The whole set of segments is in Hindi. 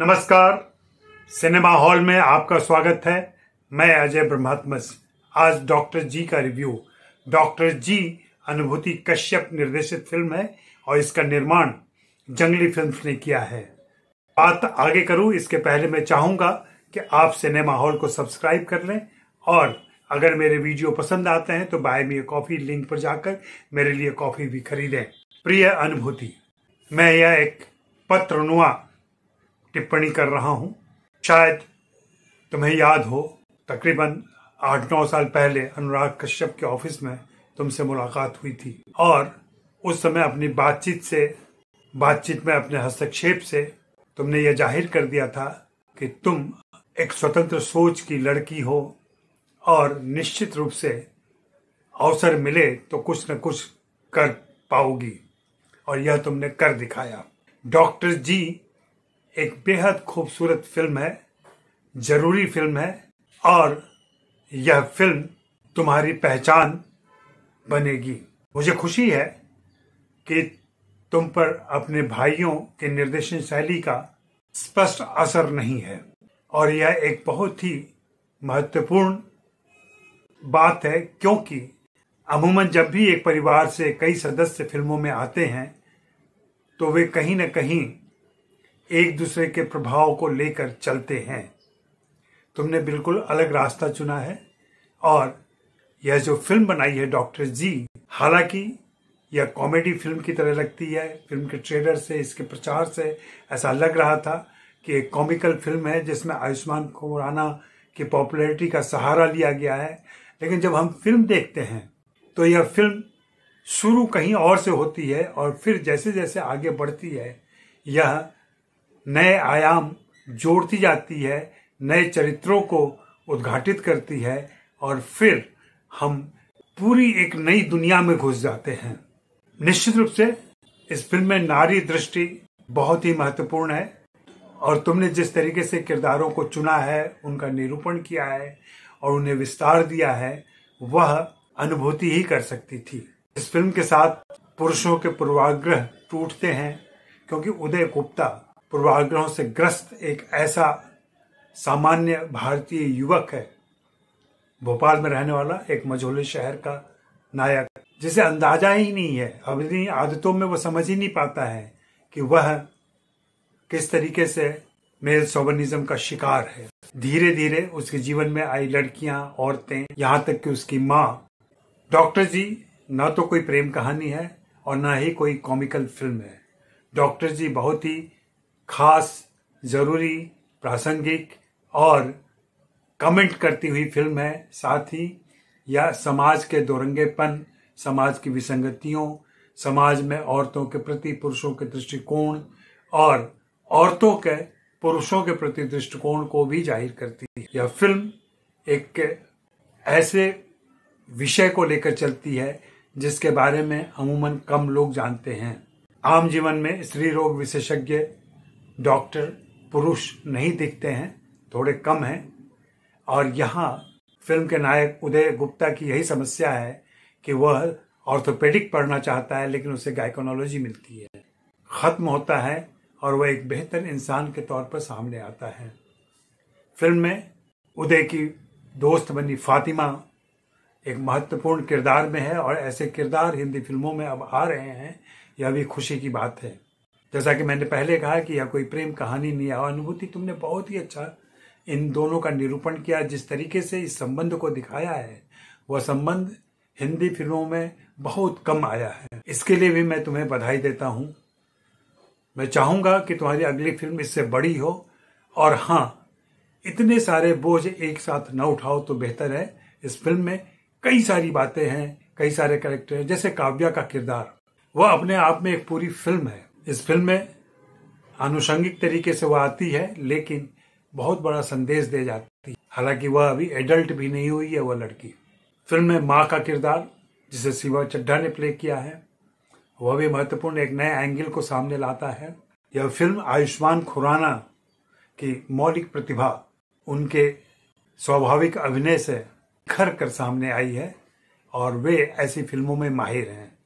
नमस्कार सिनेमा हॉल में आपका स्वागत है मैं अजय ब्रह्मात्मस आज डॉक्टर जी का रिव्यू डॉक्टर जी अनुभूति कश्यप निर्देशित फिल्म है और इसका निर्माण जंगली फिल्म्स ने किया है बात आगे करूं इसके पहले मैं चाहूंगा कि आप सिनेमा हॉल को सब्सक्राइब कर लें और अगर मेरे वीडियो पसंद आते हैं तो बाय मी कॉफी लिंक पर जाकर मेरे लिए कॉफी भी खरीदें प्रिय अनुभूति मैं यह एक पत्र नुआ टिप्पणी कर रहा हूं शायद तुम्हें याद हो तकरीबन आठ नौ साल पहले अनुराग कश्यप के ऑफिस में तुमसे मुलाकात हुई थी और उस समय अपनी बातचीत से बातचीत में अपने हस्तक्षेप से तुमने यह जाहिर कर दिया था कि तुम एक स्वतंत्र सोच की लड़की हो और निश्चित रूप से अवसर मिले तो कुछ न कुछ कर पाओगी और यह तुमने कर दिखाया डॉक्टर जी एक बेहद खूबसूरत फिल्म है जरूरी फिल्म है और यह फिल्म तुम्हारी पहचान बनेगी मुझे खुशी है कि तुम पर अपने भाइयों के निर्देशन शैली का स्पष्ट असर नहीं है और यह एक बहुत ही महत्वपूर्ण बात है क्योंकि अमूमन जब भी एक परिवार से कई सदस्य फिल्मों में आते हैं तो वे कहीं न कहीं एक दूसरे के प्रभाव को लेकर चलते हैं तुमने बिल्कुल अलग रास्ता चुना है और यह जो फिल्म बनाई है डॉक्टर जी हालांकि यह कॉमेडी फिल्म की तरह लगती है फिल्म के ट्रेलर से इसके प्रचार से ऐसा लग रहा था कि एक कॉमिकल फिल्म है जिसमें आयुष्मान खुराना की पॉपुलैरिटी का सहारा लिया गया है लेकिन जब हम फिल्म देखते हैं तो यह फिल्म शुरू कहीं और से होती है और फिर जैसे जैसे आगे बढ़ती है यह नए आयाम जोड़ती जाती है नए चरित्रों को उद्घाटित करती है और फिर हम पूरी एक नई दुनिया में घुस जाते हैं निश्चित रूप से इस फिल्म में नारी दृष्टि बहुत ही महत्वपूर्ण है और तुमने जिस तरीके से किरदारों को चुना है उनका निरूपण किया है और उन्हें विस्तार दिया है वह अनुभूति ही कर सकती थी इस फिल्म के साथ पुरुषों के पूर्वाग्रह टूटते हैं क्योंकि उदय गुप्ता पूर्वाग्रहों से ग्रस्त एक ऐसा सामान्य भारतीय युवक है भोपाल में रहने वाला एक मझोले शहर का नायक जिसे अंदाजा ही नहीं है अपनी आदतों में वो समझ ही नहीं पाता है कि वह किस तरीके से मेल सोवनिज्म का शिकार है धीरे धीरे उसके जीवन में आई लड़कियां औरतें यहाँ तक कि उसकी माँ डॉक्टर जी न तो कोई प्रेम कहानी है और ना ही कोई कॉमिकल फिल्म है डॉक्टर जी बहुत ही खास ज़रूरी प्रासंगिक और कमेंट करती हुई फिल्म है साथ ही यह समाज के दोरंगेपन समाज की विसंगतियों समाज में औरतों के प्रति पुरुषों के दृष्टिकोण और औरतों के पुरुषों के प्रति दृष्टिकोण को भी जाहिर करती है यह फिल्म एक ऐसे विषय को लेकर चलती है जिसके बारे में अमूमन कम लोग जानते हैं आम जीवन में स्त्री रोग विशेषज्ञ डॉक्टर पुरुष नहीं दिखते हैं थोड़े कम हैं और यहाँ फिल्म के नायक उदय गुप्ता की यही समस्या है कि वह ऑर्थोपेडिक पढ़ना चाहता है लेकिन उसे गायकोनोलॉजी मिलती है ख़त्म होता है और वह एक बेहतर इंसान के तौर पर सामने आता है फिल्म में उदय की दोस्त बनी फातिमा एक महत्वपूर्ण किरदार में है और ऐसे किरदार हिंदी फिल्मों में अब आ रहे हैं यह भी खुशी की बात है जैसा कि मैंने पहले कहा कि यह कोई प्रेम कहानी नहीं है अनुभूति तुमने बहुत ही अच्छा इन दोनों का निरूपण किया जिस तरीके से इस संबंध को दिखाया है वह संबंध हिंदी फिल्मों में बहुत कम आया है इसके लिए भी मैं तुम्हें बधाई देता हूं मैं चाहूंगा कि तुम्हारी अगली फिल्म इससे बड़ी हो और हाँ इतने सारे बोझ एक साथ न उठाओ तो बेहतर है इस फिल्म में कई सारी बातें हैं कई सारे कैरेक्टर हैं जैसे काव्या का किरदार वह अपने आप में एक पूरी फिल्म है इस फिल्म में आनुषंगिक तरीके से वह आती है लेकिन बहुत बड़ा संदेश दे जाती है हालांकि वह अभी एडल्ट भी नहीं हुई है वह लड़की फिल्म में माँ का किरदार जिसे शिवा चड्ढा ने प्ले किया है वह भी महत्वपूर्ण एक नए एंगल को सामने लाता है यह फिल्म आयुष्मान खुराना की मौलिक प्रतिभा उनके स्वाभाविक अभिनय से खर कर सामने आई है और वे ऐसी फिल्मों में माहिर हैं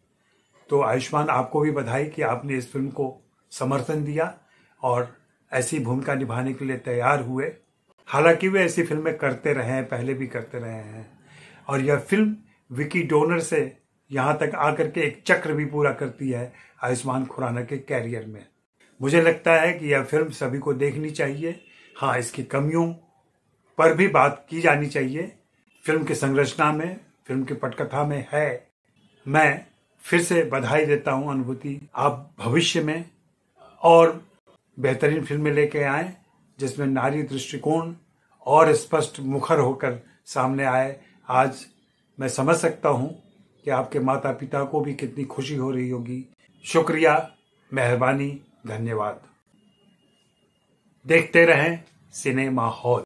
तो आयुष्मान आपको भी बधाई कि आपने इस फिल्म को समर्थन दिया और ऐसी भूमिका निभाने के लिए तैयार हुए हालांकि वे ऐसी फिल्में करते रहे हैं पहले भी करते रहे हैं और यह फिल्म विकी डोनर से यहाँ तक आकर के एक चक्र भी पूरा करती है आयुष्मान खुराना के कैरियर में मुझे लगता है कि यह फिल्म सभी को देखनी चाहिए हाँ इसकी कमियों पर भी बात की जानी चाहिए फिल्म की संरचना में फिल्म की पटकथा में है मैं फिर से बधाई देता हूं अनुभूति आप भविष्य में और बेहतरीन फिल्में लेके आए जिसमें नारी दृष्टिकोण और स्पष्ट मुखर होकर सामने आए आज मैं समझ सकता हूं कि आपके माता पिता को भी कितनी खुशी हो रही होगी शुक्रिया मेहरबानी धन्यवाद देखते रहें सिनेमा हॉल